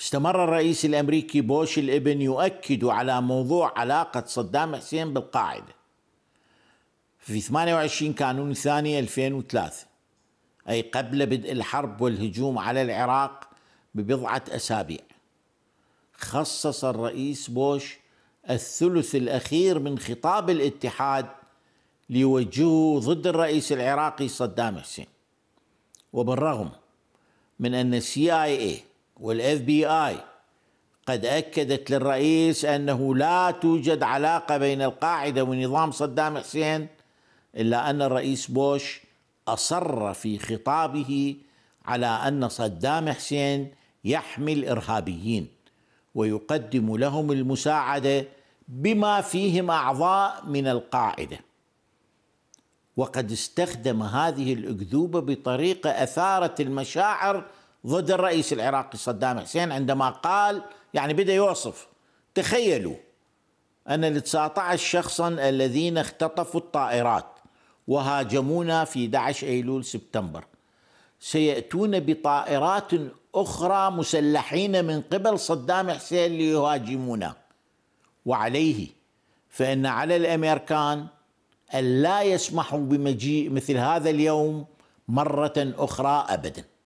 استمر الرئيس الامريكي بوش الابن يؤكد على موضوع علاقه صدام حسين بالقاعده في 28 كانون الثاني 2003 اي قبل بدء الحرب والهجوم على العراق ببضعه اسابيع خصص الرئيس بوش الثلث الاخير من خطاب الاتحاد ليوجهه ضد الرئيس العراقي صدام حسين وبالرغم من ان السي اي إيه والاف بي اي قد اكدت للرئيس انه لا توجد علاقه بين القاعده ونظام صدام حسين الا ان الرئيس بوش اصر في خطابه على ان صدام حسين يحمي الارهابيين ويقدم لهم المساعده بما فيهم اعضاء من القاعده وقد استخدم هذه الاكذوبه بطريقه اثارت المشاعر ضد الرئيس العراقي صدام حسين عندما قال يعني بدا يوصف تخيلوا ان ال 19 شخصا الذين اختطفوا الطائرات وهاجمونا في 11 ايلول سبتمبر سياتون بطائرات اخرى مسلحين من قبل صدام حسين ليهاجمونا وعليه فان على الامريكان أن لا يسمحوا بمجيء مثل هذا اليوم مرة أخرى أبدا